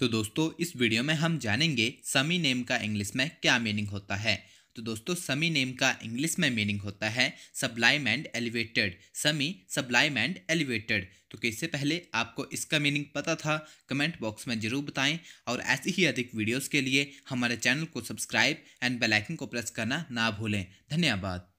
तो दोस्तों इस वीडियो में हम जानेंगे समी नेम का इंग्लिश में क्या मीनिंग होता है तो दोस्तों समी नेम का इंग्लिश में मीनिंग होता है सब्लाइम एंड एलिवेटेड समी सब्लाइम एंड एलिवेटेड तो इससे पहले आपको इसका मीनिंग पता था कमेंट बॉक्स में जरूर बताएं और ऐसी ही अधिक वीडियोस के लिए हमारे चैनल को सब्सक्राइब एंड बेलाइकन को प्रेस करना ना भूलें धन्यवाद